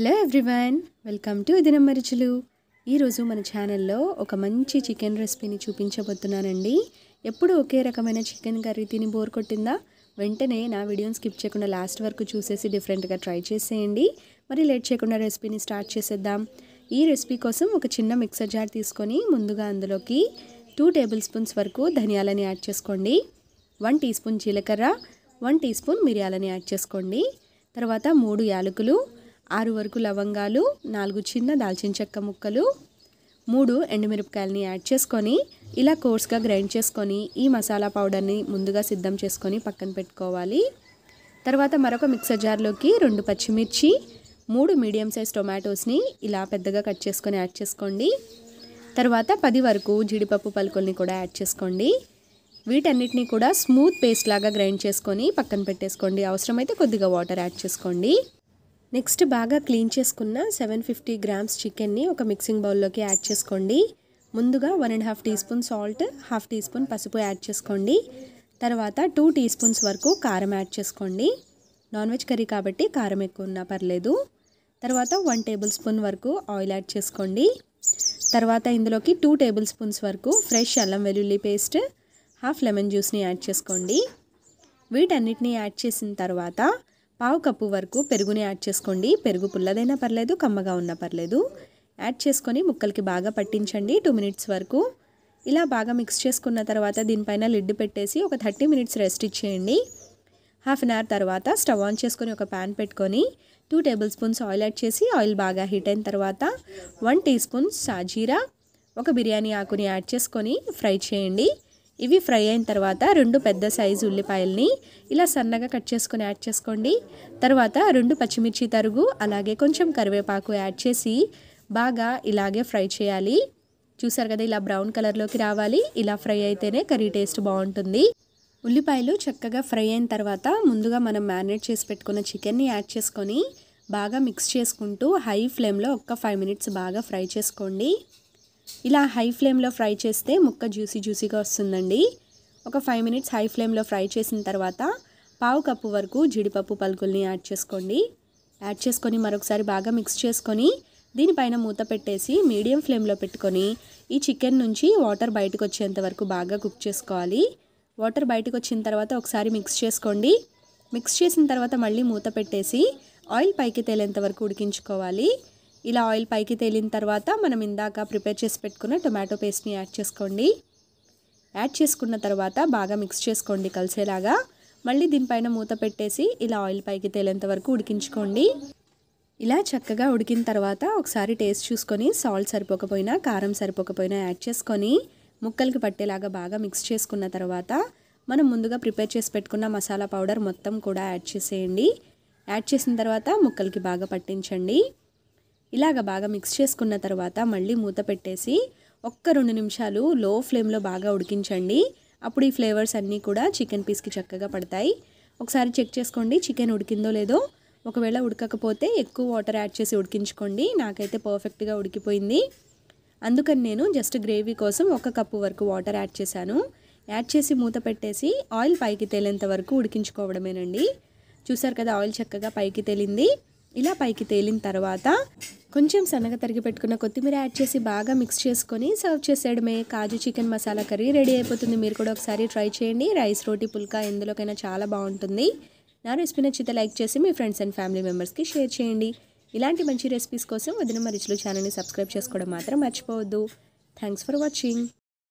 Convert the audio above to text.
hello everyone welcome to దినం మరుచులు ఈరోజు మన ఛానల్లో ఒక మంచి చికెన్ రెసిపీని చూపించబోతున్నానండి ఎప్పుడు ఒకే రకమైన చికెన్ కర్రీ తిని బోర్ కొట్టిందా వెంటనే నా వీడియోని స్కిప్ చేయకుండా లాస్ట్ వరకు చూసేసి డిఫరెంట్గా ట్రై చేసేయండి మరి లేట్ చేయకుండా రెసిపీని స్టార్ట్ చేసేద్దాం ఈ రెసిపీ కోసం ఒక చిన్న మిక్సర్ జార్ తీసుకొని ముందుగా అందులోకి టూ టేబుల్ స్పూన్స్ వరకు ధనియాలని యాడ్ చేసుకోండి వన్ టీ స్పూన్ జీలకర్ర వన్ టీ స్పూన్ మిరియాలని యాడ్ చేసుకోండి తర్వాత మూడు యాలకులు ఆరు వరకు లవంగాలు నాలుగు చిన్న దాల్చిన చెక్క ముక్కలు మూడు ఎండుమిరపకాయలని యాడ్ చేసుకొని ఇలా కోర్స్గా గ్రైండ్ చేసుకొని ఈ మసాలా పౌడర్ని ముందుగా సిద్ధం చేసుకొని పక్కన పెట్టుకోవాలి తర్వాత మరొక మిక్సర్ జార్లోకి రెండు పచ్చిమిర్చి మూడు మీడియం సైజ్ టొమాటోస్ని ఇలా పెద్దగా కట్ చేసుకొని యాడ్ చేసుకోండి తర్వాత పది వరకు జీడిపప్పు పలుకుల్ని కూడా యాడ్ చేసుకోండి వీటన్నిటిని కూడా స్మూత్ పేస్ట్ లాగా గ్రైండ్ చేసుకొని పక్కన పెట్టేసుకోండి అవసరమైతే కొద్దిగా వాటర్ యాడ్ చేసుకోండి నెక్స్ట్ బాగా క్లీన్ చేసుకున్న సెవెన్ ఫిఫ్టీ గ్రామ్స్ చికెన్ని ఒక మిక్సింగ్ బౌల్లోకి యాడ్ చేసుకోండి ముందుగా one and half teaspoon salt half teaspoon పసుపు యాడ్ చేసుకోండి తర్వాత టూ టీ స్పూన్స్ వరకు కారం యాడ్ చేసుకోండి నాన్ వెజ్ కర్రీ కాబట్టి కారం ఎక్కువ ఉన్నా పర్లేదు తర్వాత వన్ టేబుల్ స్పూన్ వరకు ఆయిల్ యాడ్ చేసుకోండి తర్వాత ఇందులోకి టూ టేబుల్ స్పూన్స్ వరకు ఫ్రెష్ అల్లం వెల్లుల్లి పేస్ట్ హాఫ్ లెమన్ జ్యూస్ని యాడ్ చేసుకోండి వీటన్నిటిని యాడ్ చేసిన తర్వాత పావు కప్పు వరకు పెరుగుని యాడ్ చేసుకోండి పెరుగు పుల్లదైనా పర్లేదు కమ్మగా ఉన్నా పర్లేదు యాడ్ చేసుకొని ముక్కలకి బాగా పట్టించండి టూ మినిట్స్ వరకు ఇలా బాగా మిక్స్ చేసుకున్న తర్వాత దీనిపైన లిడ్ పెట్టేసి ఒక థర్టీ మినిట్స్ రెస్ట్ ఇచ్చేయండి హాఫ్ అన్ అవర్ తర్వాత స్టవ్ ఆన్ చేసుకొని ఒక ప్యాన్ పెట్టుకొని two tablespoons oil add చేసి ఆయిల్ బాగా హీట్ అయిన తర్వాత వన్ టీ స్పూన్ సాజీరా ఒక బిర్యానీ ఆకుని యాడ్ చేసుకొని ఫ్రై చేయండి ఇవి ఫ్రై అయిన తర్వాత రెండు పెద్ద సైజు ఉల్లిపాయల్ని ఇలా సన్నగా కట్ చేసుకొని యాడ్ చేసుకోండి తర్వాత రెండు పచ్చిమిర్చి తరుగు అలాగే కొంచెం కరివేపాకు యాడ్ చేసి బాగా ఇలాగే ఫ్రై చేయాలి చూసారు కదా ఇలా బ్రౌన్ కలర్లోకి రావాలి ఇలా ఫ్రై అయితేనే కర్రీ టేస్ట్ బాగుంటుంది ఉల్లిపాయలు చక్కగా ఫ్రై అయిన తర్వాత ముందుగా మనం మ్యారినేట్ చేసి పెట్టుకున్న చికెన్ని యాడ్ చేసుకొని బాగా మిక్స్ చేసుకుంటూ హై ఫ్లేమ్లో ఒక్క ఫైవ్ మినిట్స్ బాగా ఫ్రై చేసుకోండి ఇలా హై ఫ్లేమ్లో ఫ్రై చేస్తే ముక్క జ్యూసీ జ్యూసీగా వస్తుందండి ఒక ఫైవ్ మినిట్స్ హై ఫ్లేమ్లో ఫ్రై చేసిన తర్వాత పావు కప్పు వరకు జీడిపప్పు పలుకుల్ని యాడ్ చేసుకోండి యాడ్ చేసుకొని మరొకసారి బాగా మిక్స్ చేసుకొని దీనిపైన మూత పెట్టేసి మీడియం ఫ్లేమ్లో పెట్టుకొని ఈ చికెన్ నుంచి వాటర్ బయటకు వచ్చేంత వరకు బాగా కుక్ చేసుకోవాలి వాటర్ బయటకు వచ్చిన తర్వాత ఒకసారి మిక్స్ చేసుకోండి మిక్స్ చేసిన తర్వాత మళ్ళీ మూత పెట్టేసి ఆయిల్ పైకి తేలేంత వరకు ఉడికించుకోవాలి ఇలా ఆయిల్ పైకి తేలిన తర్వాత మనం ఇందాక ప్రిపేర్ చేసి పెట్టుకున్న టొమాటో పేస్ట్ని యాడ్ చేసుకోండి యాడ్ చేసుకున్న తర్వాత బాగా మిక్స్ చేసుకోండి కలిసేలాగా మళ్ళీ దీనిపైన మూత పెట్టేసి ఇలా ఆయిల్ పైకి తేలేంత వరకు ఉడికించుకోండి ఇలా చక్కగా ఉడికిన తర్వాత ఒకసారి టేస్ట్ చూసుకొని సాల్ట్ సరిపోకపోయినా కారం సరిపోకపోయినా యాడ్ చేసుకొని ముక్కలకి పట్టేలాగా బాగా మిక్స్ చేసుకున్న తర్వాత మనం ముందుగా ప్రిపేర్ చేసి పెట్టుకున్న మసాలా పౌడర్ మొత్తం కూడా యాడ్ చేసేయండి యాడ్ చేసిన తర్వాత ముక్కలకి బాగా పట్టించండి ఇలాగ బాగా మిక్స్ చేసుకున్న తర్వాత మళ్ళీ మూత పెట్టేసి ఒక్క రెండు నిమిషాలు లో ఫ్లేమ్లో బాగా ఉడికించండి అప్పుడు ఈ ఫ్లేవర్స్ అన్నీ కూడా చికెన్ పీస్కి చక్కగా పడతాయి ఒకసారి చెక్ చేసుకోండి చికెన్ ఉడికిందో లేదో ఒకవేళ ఉడకకపోతే ఎక్కువ వాటర్ యాడ్ చేసి ఉడికించుకోండి నాకైతే పర్ఫెక్ట్గా ఉడికిపోయింది అందుకని నేను జస్ట్ గ్రేవీ కోసం ఒక కప్పు వరకు వాటర్ యాడ్ చేశాను యాడ్ చేసి మూత పెట్టేసి ఆయిల్ పైకి తేలేంత వరకు ఉడికించుకోవడమేనండి చూసారు కదా ఆయిల్ చక్కగా పైకి తేలింది ఇలా పైకి తేలిన తర్వాత కొంచెం సన్నగా తరిగి పెట్టుకున్న కొత్తిమీర యాడ్ చేసి బాగా మిక్స్ చేసుకొని సర్వ్ చేసేయడమే kaju chicken masala curry ready అయిపోతుంది మీరు కూడా ఒకసారి ట్రై చేయండి రైస్ రోటీ పుల్కా ఎందులోకైనా చాలా బాగుంటుంది నా రెసిపీ నచ్చితే లైక్ చేసి మీ ఫ్రెండ్స్ అండ్ ఫ్యామిలీ మెంబర్స్కి షేర్ చేయండి ఇలాంటి మంచి రెసిపీస్ కోసం వదిన మరిచిలు ఛానల్ని సబ్స్క్రైబ్ చేసుకోవడం మాత్రం మర్చిపోవద్దు థ్యాంక్స్ ఫర్ వాచింగ్